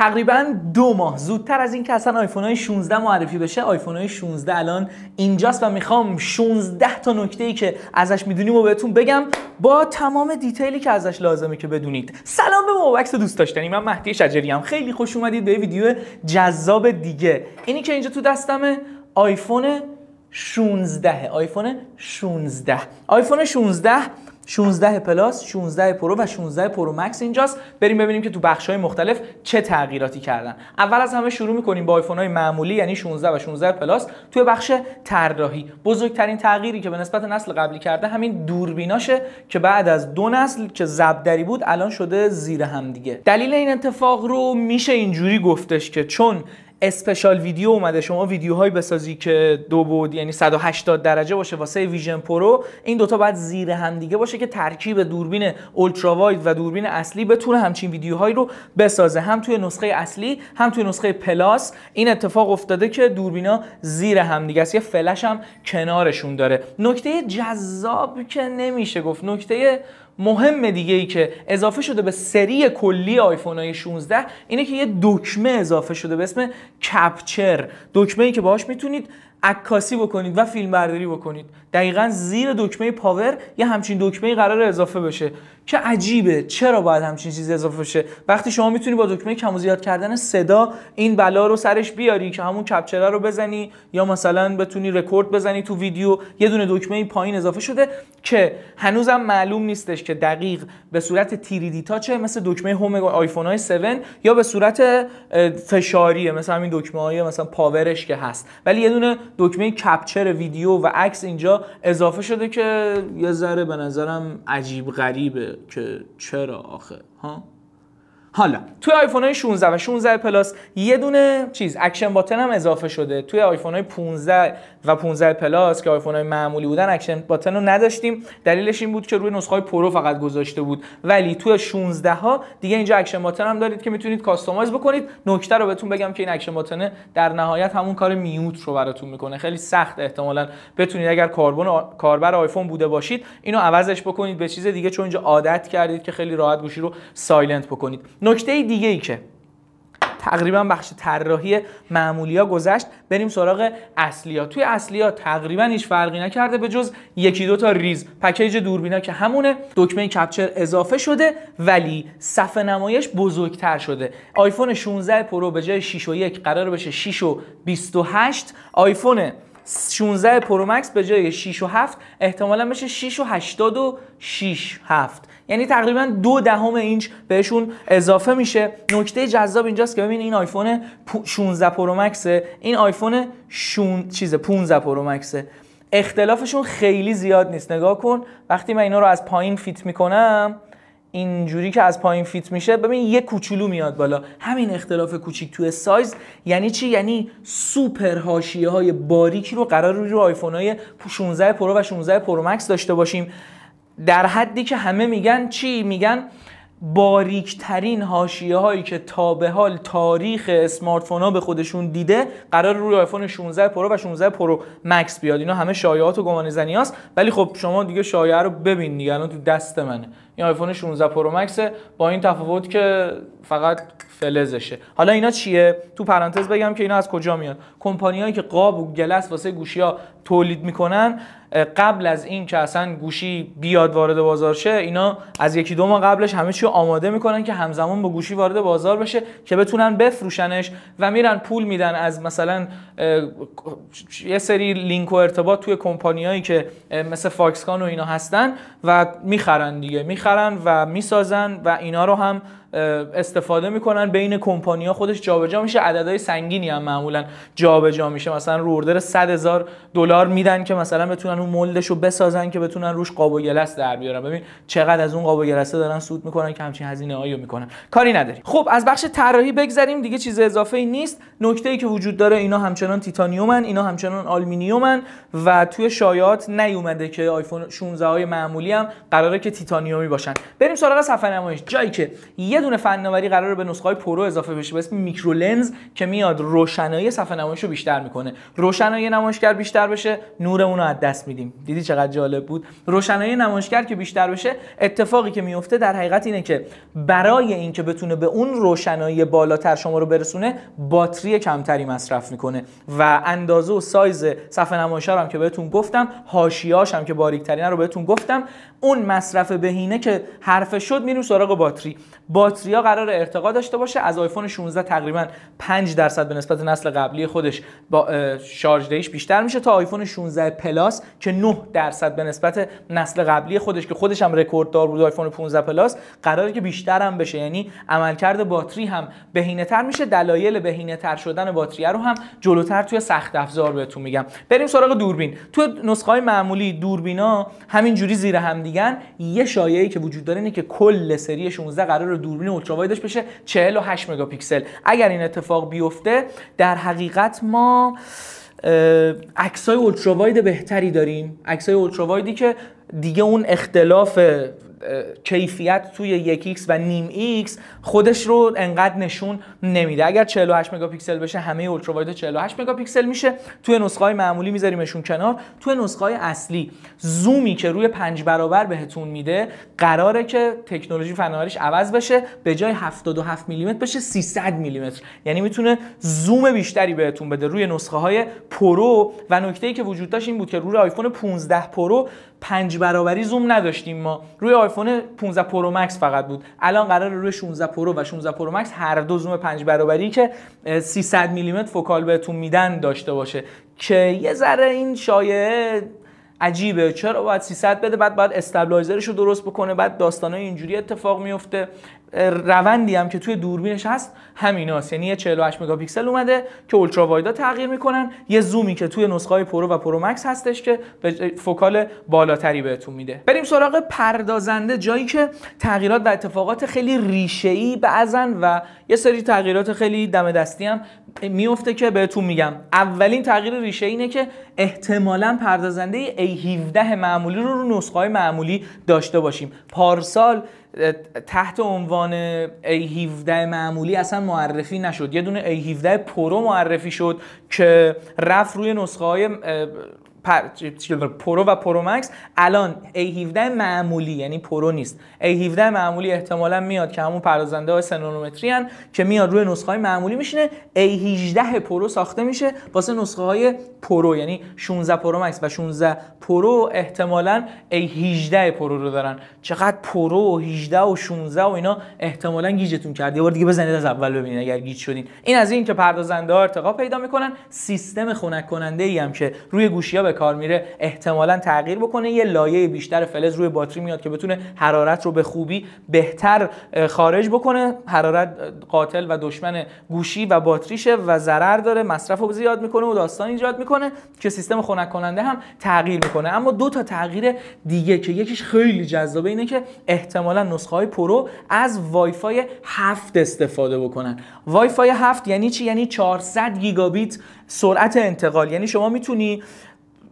تقریبا دو ماه زودتر از اینکه اصلا آیفون های 16 معرفی بشه آیفون های 16 الان اینجاست و میخوام 16 تا نکته ای که ازش میدونیم و بهتون بگم با تمام دیتیلی که ازش لازمه که بدونید سلام به موبکس دوست داشتنی من مهدی شجری هم خیلی خوش اومدید به ویدیو جذاب دیگه اینی که اینجا تو دستمه آیفون 16 آیفون 16 آیفون 16 16 پلاس 16 پرو و 16 پرو مکس اینجاست بریم ببینیم که تو بخش های مختلف چه تغییراتی کردن اول از همه شروع میکنیم با آیفون های معمولی یعنی 16 و 16 پلاس توی بخش طراحی بزرگترین تغییری که به نسبت نسل قبلی کرده همین دوربیناشه که بعد از دو نسل که زبدری بود الان شده زیر هم دیگه دلیل این اتفاق رو میشه اینجوری گفتش که چون اسپشال ویدیو اومده شما ویدیوهایی بسازی که دو بود یعنی 180 درجه باشه واسه ویژن پرو این دوتا باید زیر هم دیگه باشه که ترکیب دوربین اولترا واید و دوربین اصلی بتونه همچین ویدیوهایی رو بسازه هم توی نسخه اصلی هم توی نسخه پلاس این اتفاق افتاده که دوربینا زیر هم دیگه است یه فلش هم کنارشون داره نکته جذاب که نمیشه گفت نکته مهم دیگه ای که اضافه شده به سری کلی آیفون های 16 اینه که یه دکمه اضافه شده به اسم کپچر دکمه ای که باهاش میتونید عکاسی بکنید و فیلم برداری بکنید دقیقا زیر دکمه پاور یه همچین دکمه قرار اضافه بشه که عجیبه چرا باید همچین چیزی اضافه بشه وقتی شما میتونی با دکمه کم و زیاد کردن صدا این بلا رو سرش بیاری که همون کپچره رو بزنی یا مثلا بتونی رکورد بزنی تو ویدیو یه دونه دکمه پایین اضافه شده که هنوزم معلوم نیستش که دقیق به صورت تیری چه مثل دکمه هوم آیفون های 7 یا به صورت فشاریه مثل همین دکمه های مثلا پاورش که هست ولی یه دونه دکمه کپچر ویدیو و عکس اینجا اضافه شده که یه ذره به نظرم عجیب غریبه که چرا آخه ها حالا توی آیفون های 16 و 16 پلاس یه دونه چیز اکشن باتن هم اضافه شده توی آیفون های 15 و 15 پلاس که آیفون های معمولی بودن اکشن باتن رو نداشتیم دلیلش این بود که روی نسخه های پرو فقط گذاشته بود ولی توی 16 ها دیگه اینجا اکشن باتن هم دارید که میتونید کاستماایز بکنید نکته رو بهتون بگم که این اکشن باتن در نهایت همون کار میوت رو براتون میکنه خیلی سخت احتمالا بتونید اگر کاربن کاربر آیفون بوده باشید اینو عوضش بکنید به چیز دیگه چون اینجا عادت کردید که خیلی راحت گوشی رو سایلنت بکنید نکته دیگه ای که تقریبا بخش طراحی ها گذشت بریم سراغ ها توی ها تقریبا هیچ فرقی نکرده به جز یکی دو تا ریز پکیج دوربینا که همونه دکمه کپچر اضافه شده ولی صفحه نمایش بزرگتر شده آیفون 16 پرو به جای 6 و 1 قرار بشه 6 و 28 آیفون 16 پرو مکس به جای 6 و 7 احتمالا میشه 6 و و 6 7 یعنی تقریبا دو دهم اینچ بهشون اضافه میشه نکته جذاب اینجاست که ببین این آیفون 16 پرو مکسه این آیفون شون... چیزه 15 پرو مکسه اختلافشون خیلی زیاد نیست نگاه کن وقتی من اینا رو از پایین فیت میکنم اینجوری که از پایین فیت میشه ببین یه کوچولو میاد بالا همین اختلاف کوچیک توی سایز یعنی چی یعنی سوپر حاشیه های باریکی رو قرار روی رو آیفون های 16 پرو و 16 پرو مکس داشته باشیم در حدی که همه میگن چی میگن باریکترین هاشیه هایی که تا به حال تاریخ اسمارتفون ها به خودشون دیده قرار روی آیفون 16 پرو و 16 پرو مکس بیاد اینا همه شایعات و گمان زنی ولی خب شما دیگه شایعه رو ببین دیگه الان تو دست منه این آیفون 16 پرو مکس با این تفاوت که فقط فلزشه حالا اینا چیه تو پرانتز بگم که اینا از کجا میاد هایی که قاب و گلس واسه گوشی ها تولید میکنن قبل از این که اصلا گوشی بیاد وارد بازار شه اینا از یکی دو ماه قبلش همه چی آماده میکنن که همزمان با گوشی وارد بازار بشه که بتونن بفروشنش و میرن پول میدن از مثلا یه سری لینک و ارتباط توی کمپانیایی که مثل فاکسکان و اینا هستن و میخرن دیگه میخرن و میسازن و اینا رو هم استفاده میکنن بین کمپانیا خودش جابجا میشه عددهای سنگینی هم معمولا جابجا میشه مثلا رو 100 هزار دلار میدن که مثلا بتونن اون مولدش رو بسازن که بتونن روش قاب و گلس در بیارن ببین چقدر از اون قاب و گلسه دارن سود میکنن که همچین هزینه هایی میکنن کاری نداری خب از بخش طراحی بگذریم دیگه چیز اضافه ای نیست نکته ای که وجود داره اینا همچنان تیتانیومن اینا همچنان آلومینیومن و توی شایعات نیومده که آیفون 16 های معمولی هم قراره که تیتانیومی باشن بریم سراغ صفحه نمایش جایی که یه دونه فناوری قراره به نسخه های پرو اضافه بشه به اسم میکرو لنز که میاد روشنایی صفحه نمایش رو بیشتر میکنه روشنایی نمایشگر بیشتر بشه نور اون رو از دست میدیم دیدی چقدر جالب بود روشنایی نمایشگر که بیشتر بشه اتفاقی که میفته در حقیقت اینه که برای اینکه بتونه به اون روشنایی بالاتر شما رو برسونه باتری کمتری مصرف میکنه و اندازه و سایز صفحه نمایش هم که بهتون گفتم حاشیه‌اش هم که باریک رو بهتون گفتم اون مصرف بهینه که حرف شد میریم سراغ باتری باتری باتری قرار ارتقا داشته باشه از آیفون 16 تقریبا 5 درصد به نسبت نسل قبلی خودش با شارژ بیشتر میشه تا آیفون 16 پلاس که 9 درصد به نسبت نسل قبلی خودش که خودش هم رکورددار بود آیفون 15 پلاس قراره که بیشتر هم بشه یعنی عملکرد باتری هم بهینه‌تر میشه دلایل بهینه‌تر شدن باتری رو هم جلوتر توی سخت افزار بهتون میگم بریم سراغ دوربین تو نسخه های معمولی دوربینا همینجوری زیر هم دیگن یه شایعی که وجود داره اینه که کل سری 16 قرار رو دوربین وایدش بشه 48 مگاپیکسل اگر این اتفاق بیفته در حقیقت ما عکسای واید بهتری داریم عکسای اولتراوایدی که دیگه اون اختلاف کیفیت توی یک ایکس و نیم ایکس خودش رو انقدر نشون نمیده اگر 48 مگاپیکسل بشه همه اولترا واید 48 مگاپیکسل میشه توی نسخه های معمولی میذاریمشون کنار توی نسخه های اصلی زومی که روی پنج برابر بهتون میده قراره که تکنولوژی فناوریش عوض بشه به جای 77 میلیمتر بشه 300 میلیمتر یعنی میتونه زوم بیشتری بهتون بده روی نسخه های پرو و نکته ای که وجود داشت این بود که روی آیفون 15 پرو پنج برابری زوم نداشتیم ما روی آیفون 15 پرو مکس فقط بود الان قرار روی 16 پرو و 16 پرو مکس هر دو زوم پنج برابری که 300 میلیمتر فوکال بهتون میدن داشته باشه که یه ذره این شاید عجیبه چرا باید 300 بده بعد باید استابلایزرش رو درست بکنه بعد داستانای اینجوری اتفاق میفته روندی هم که توی دوربینش هست همیناست یعنی یه 48 مگاپیکسل اومده که اولترا وایدا تغییر میکنن یه زومی که توی نسخه های پرو و پرو مکس هستش که به فوکال بالاتری بهتون میده بریم سراغ پردازنده جایی که تغییرات و اتفاقات خیلی ریشه‌ای بعضن و یه سری تغییرات خیلی دم دستی هم میفته که بهتون میگم اولین تغییر ریشه اینه که احتمالا پردازنده A17 معمولی رو رو نسخه های معمولی داشته باشیم پارسال تحت عنوان A17 معمولی اصلا معرفی نشد یه دونه A17 پرو معرفی شد که رفت روی نسخه های پرو و پرو مکس الان A17 معمولی یعنی پرو نیست A17 معمولی احتمالا میاد که همون پردازنده های سنونومتری هن که میاد روی نسخه های معمولی میشینه A18 پرو ساخته میشه واسه نسخه های پرو یعنی 16 پرو مکس و 16 پرو احتمالا A18 پرو رو دارن چقدر پرو و 18 و 16 و اینا احتمالا گیجتون کرد یه بار دیگه بزنید از اول ببینید اگر گیج شدین این از این که پردازنده ارتقا پیدا میکنن سیستم خنک کننده ای هم که روی گوشی ها به کار میره احتمالا تغییر بکنه یه لایه بیشتر فلز روی باتری میاد که بتونه حرارت رو به خوبی بهتر خارج بکنه حرارت قاتل و دشمن گوشی و باتریشه و ضرر داره مصرف رو زیاد میکنه و داستان ایجاد میکنه که سیستم خنک کننده هم تغییر میکنه اما دو تا تغییر دیگه که یکیش خیلی جذابه اینه که احتمالا نسخه های پرو از وایفای 7 استفاده بکنن وایفای 7 یعنی چی یعنی 400 گیگابیت سرعت انتقال یعنی شما میتونی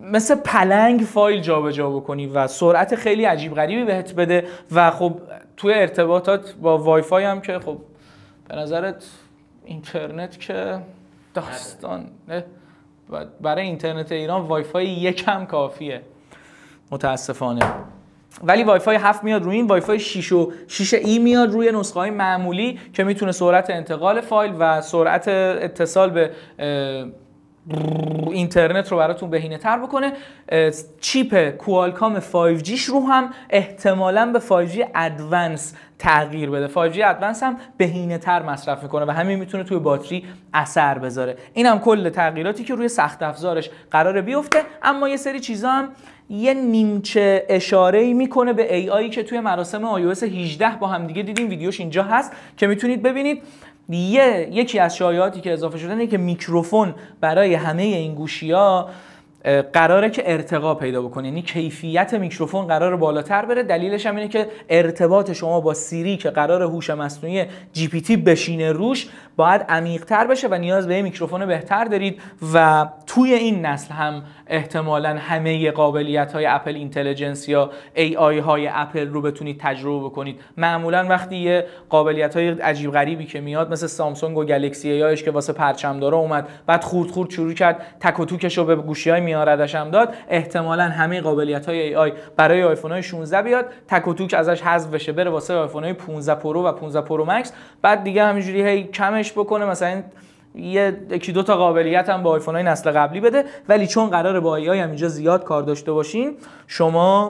مثل پلنگ فایل جابجا جا بکنی و سرعت خیلی عجیب غریبی بهت بده و خب توی ارتباطات با وای فای هم که خب به نظرت اینترنت که داستان برای اینترنت ایران وای فای یکم کافیه متاسفانه ولی وای فای 7 میاد روی این وای فای 6 و ای میاد روی نسخه های معمولی که میتونه سرعت انتقال فایل و سرعت اتصال به اینترنت رو براتون بهینه تر بکنه چیپ کوالکام 5G رو هم احتمالا به 5G ادوانس تغییر بده 5G ادوانس هم بهینه تر مصرف میکنه و همین میتونه توی باتری اثر بذاره این هم کل تغییراتی که روی سخت افزارش قراره بیفته اما یه سری چیزا هم یه نیمچه اشاره ای میکنه به AI که توی مراسم iOS 18 با هم دیگه دیدیم ویدیوش اینجا هست که میتونید ببینید یه، یکی از شایعاتی که اضافه شده اینه که میکروفون برای همه این گوشی ها قراره که ارتقا پیدا بکنه یعنی کیفیت میکروفون قرار بالاتر بره دلیلش هم اینه که ارتباط شما با سیری که قرار هوش مصنوعی جی پی تی بشینه روش باید عمیقتر بشه و نیاز به میکروفون بهتر دارید و توی این نسل هم احتمالا همه قابلیت های اپل اینتلیجنس یا ای آی های اپل رو بتونید تجربه بکنید معمولا وقتی یه قابلیت های عجیب غریبی که میاد مثل سامسونگ و گلکسی ایش که واسه پرچم داره اومد بعد خورد خورد شروع کرد تک و رو به گوشی های میاردش هم داد احتمالا همه قابلیت های ای آی برای آیفون های 16 بیاد تک و توک ازش حذف بشه بره واسه آیفون های 15 پرو و 15 پرو مکس بعد دیگه همینجوری هی کمش بکنه مثلا یه یکی دو تا قابلیت هم با آیفون های نسل قبلی بده ولی چون قراره با ای آی هم اینجا زیاد کار داشته باشین شما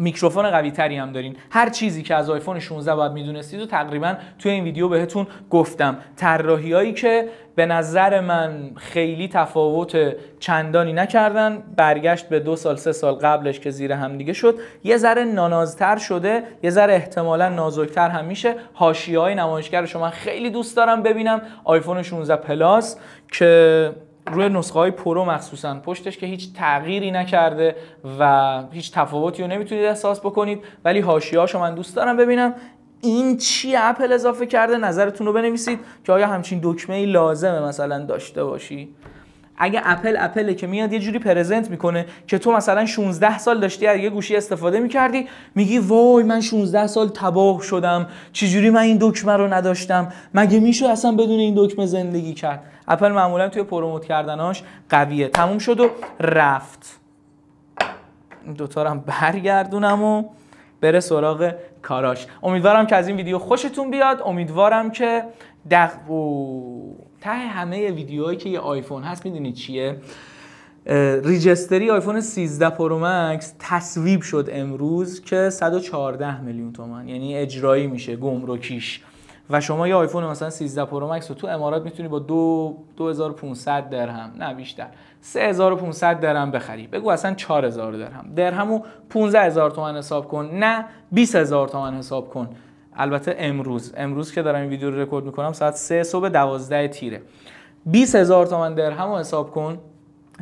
میکروفون قوی تری هم دارین هر چیزی که از آیفون 16 باید میدونستید و تقریبا توی این ویدیو بهتون گفتم هایی که به نظر من خیلی تفاوت چندانی نکردن برگشت به دو سال سه سال قبلش که زیر هم دیگه شد یه ذره نانازتر شده یه ذره احتمالا نازکتر هم میشه هاشی های نمایشگر شما خیلی دوست دارم ببینم آیفون 16 پلاس که روی نسخه های پرو مخصوصا پشتش که هیچ تغییری نکرده و هیچ تفاوتی رو نمیتونید احساس بکنید ولی رو من دوست دارم ببینم این چی اپل اضافه کرده نظرتون رو بنویسید که آیا همچین دکمه ای لازمه مثلا داشته باشی اگه اپل اپله که میاد یه جوری پرزنت میکنه که تو مثلا 16 سال داشتی از یه گوشی استفاده میکردی میگی وای من 16 سال تباه شدم چجوری من این دکمه رو نداشتم مگه میشه اصلا بدون این دکمه زندگی کرد اپل معمولا توی پروموت کردناش قویه تموم شد و رفت دوتا هم برگردونم و بره سراغ کاراش امیدوارم که از این ویدیو خوشتون بیاد امیدوارم که دق... ته همه ویدیوهایی که یه آیفون هست میدونید چیه ریجستری آیفون 13 پرو مکس تصویب شد امروز که 114 میلیون تومن یعنی اجرایی میشه گمرکیش و شما یه آیفون مثلا 13 پرو مکس رو تو امارات میتونی با دو 2500 درهم نه بیشتر 3500 درهم بخری بگو اصلا 4000 درهم درهمو 15000 تومان حساب کن نه 20000 تومان حساب کن البته امروز امروز که دارم این ویدیو رو رکورد میکنم ساعت 3 صبح 12 تیره 20000 تومان درهمو حساب کن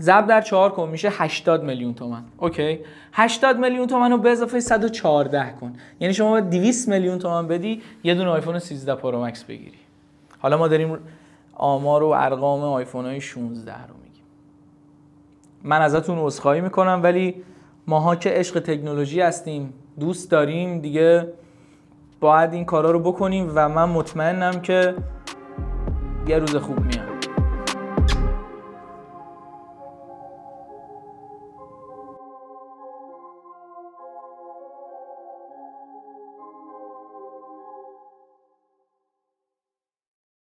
ضرب در چهار کن میشه 80 میلیون تومن اوکی 80 میلیون تومن رو به اضافه 114 کن یعنی شما 200 میلیون تومن بدی یه دونه آیفون 13 پرو مکس بگیری حالا ما داریم آمار و ارقام آیفون های 16 رو میگیم من ازتون عذرخواهی میکنم ولی ماها که عشق تکنولوژی هستیم دوست داریم دیگه باید این کارا رو بکنیم و من مطمئنم که یه روز خوب میاد